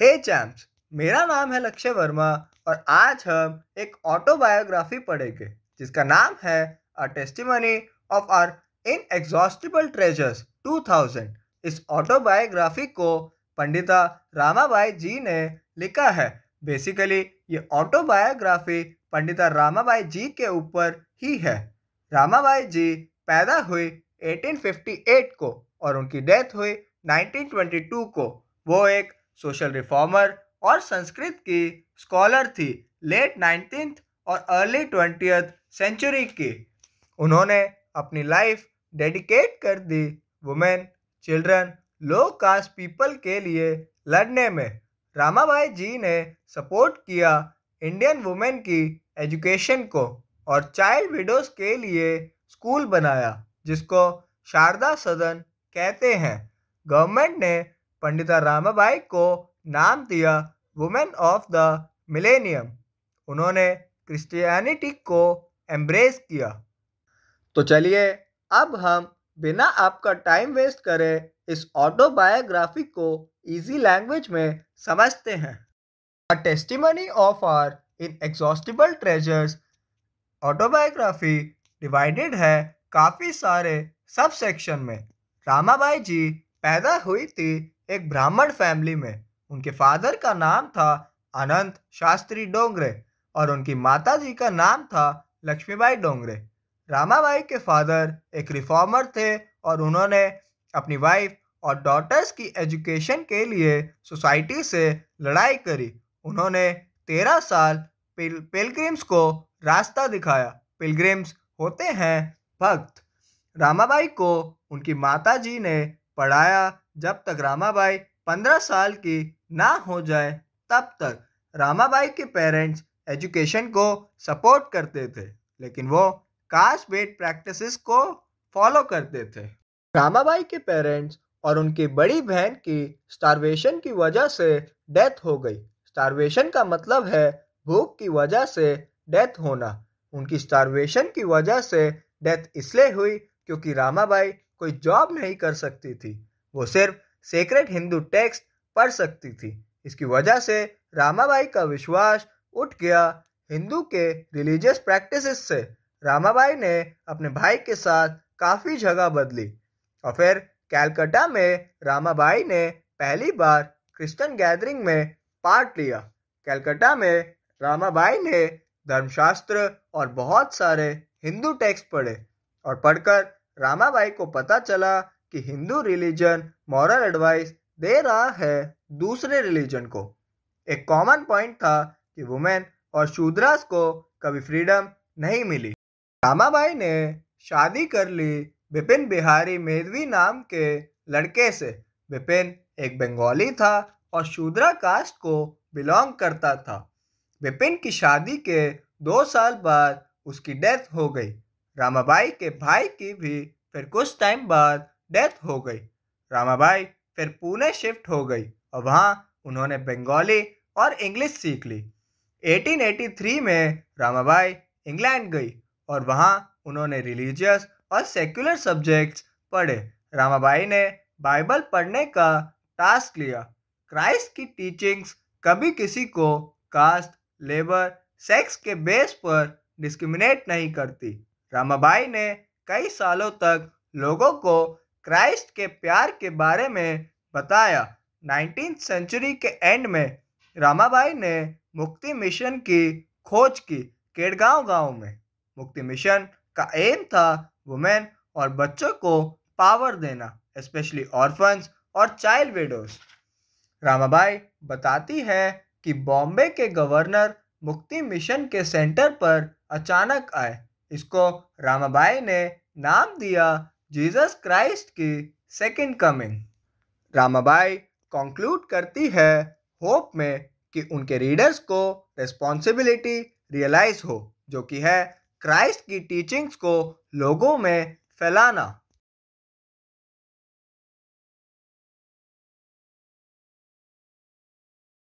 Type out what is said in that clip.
हे hey champs मेरा नाम है लक्ष्य वर्मा और आज हम एक ऑटोबायोग्राफी पढ़ेंगे जिसका नाम है a testimony of our inexhaustible treasures 2000 इस ऑटोबायोग्राफी को पंडिता रामाबाई जी ने लिखा है बेसिकली ये ऑटोबायोग्राफी पंडिता रामाबाई जी के ऊपर ही है रामाबाई जी पैदा हुई 1858 को और उनकी डेथ हुई 1922 को वो एक सोशल रिफॉर्मर और संस्कृत की स्कॉलर थी लेट नाइनटीन्थ और अर्ली ट्वेंटी सेंचुरी की उन्होंने अपनी लाइफ डेडिकेट कर दी women children low caste people के लिए लड़ने में रामाबाई जी ने सपोर्ट किया इंडियन वुमेन की एजुकेशन को और चाइल्ड विडोज के लिए स्कूल बनाया जिसको शारदा सदन कहते हैं गवर्नमेंट ने पंडिता रामाबाई को नाम दिया वुमेन ऑफ द मिलेनियम उन्होंने क्रिश्चियनिटी को एम्ब्रेस किया तो चलिए अब हम बिना आपका टाइम वेस्ट करे इस ऑटोबायोग्राफी को इजी लैंग्वेज में समझते हैं a testimony of our inexhaustible treasures autobiography divided है काफ़ी सारे सब सेक्शन में रामाबाई जी पैदा हुई थी एक ब्राह्मण फैमिली में उनके फादर का नाम था अनंत शास्त्री डोंगरे और उनकी माता जी का नाम था लक्ष्मीबाई डोंगरे रामाबाई के फादर एक रिफॉर्मर थे और उन्होंने अपनी वाइफ और डॉटर्स की एजुकेशन के लिए सोसाइटी से लड़ाई करी उन्होंने तेरह साल पिल, पिलग्रिम्स को रास्ता दिखाया पिलग्रिम्स होते हैं भक्त रामाबाई को उनकी माता जी ने पढ़ाया जब तक रामाबाई पंद्रह साल की ना हो जाए तब तक रामाबाई के पेरेंट्स एजुकेशन को सपोर्ट करते थे लेकिन वो कास्ट बेट प्रैक्टिसेस को फॉलो करते थे रामाबाई के पेरेंट्स और उनकी बड़ी बहन की स्टारवेशन की वजह से डेथ हो गई स्टारवेशन का मतलब है भूख की वजह से डेथ होना उनकी स्टारवेशन की वजह से डेथ इसलिए हुई क्योंकि रामाबाई कोई जॉब नहीं कर सकती थी वो सिर्फ सेक्रेट हिंदू टेक्स्ट पढ़ सकती थी इसकी वजह से रामाबाई का विश्वास उठ गया हिंदू के रिलीजियस प्रैक्टिस से रामाबाई ने अपने भाई के साथ काफ़ी जगह बदली और फिर कैलकाटा में रामाबाई ने पहली बार क्रिश्चियन गैदरिंग में पार्ट लिया कैलकाटा में रामाबाई ने धर्मशास्त्र और बहुत सारे हिंदू टेक्स्ट पढ़े और पढ़कर रामाबाई को पता चला कि हिंदू रिलीजन मॉरल एडवाइस दे रहा है दूसरे रिलीजन को एक कॉमन पॉइंट था कि वुमेन और शूद्रास को कभी फ्रीडम नहीं मिली रामाबाई ने शादी कर ली विपिन बिहारी मेधवी नाम के लड़के से विपिन एक बंगाली था और शूद्रा कास्ट को बिलोंग करता था विपिन की शादी के दो साल बाद उसकी डेथ हो गई रामाबाई के भाई की भी फिर कुछ टाइम बाद डेथ हो गई रामाबाई फिर पुणे शिफ्ट हो गई और वहाँ उन्होंने बंगाली और इंग्लिश सीख ली 1883 में रामाबाई इंग्लैंड गई और वहाँ उन्होंने रिलीजियस और सेक्युलर सब्जेक्ट्स पढ़े रामाबाई ने बाइबल पढ़ने का टास्क लिया क्राइस्ट की टीचिंग्स कभी किसी को कास्ट लेबर सेक्स के बेस पर डिस्क्रिमिनेट नहीं करती रामाबाई ने कई सालों तक लोगों को क्राइस्ट के प्यार के बारे में बताया नाइनटीन सेंचुरी के एंड में रामाबाई ने मुक्ति मिशन की खोज की केड़गांव गांव में मुक्ति मिशन का एम था वुमेन और बच्चों को पावर देना स्पेशली ऑर्फन्स और चाइल्ड विडोज रामाबाई बताती है कि बॉम्बे के गवर्नर मुक्ति मिशन के सेंटर पर अचानक आए इसको रामाबाई ने नाम दिया जीसस क्राइस्ट की सेकेंड कमिंग रामाबाई कंक्लूड करती है होप में कि उनके रीडर्स को रिस्पॉन्सिबिलिटी रियलाइज हो जो कि है क्राइस्ट की टीचिंग्स को लोगों में फैलाना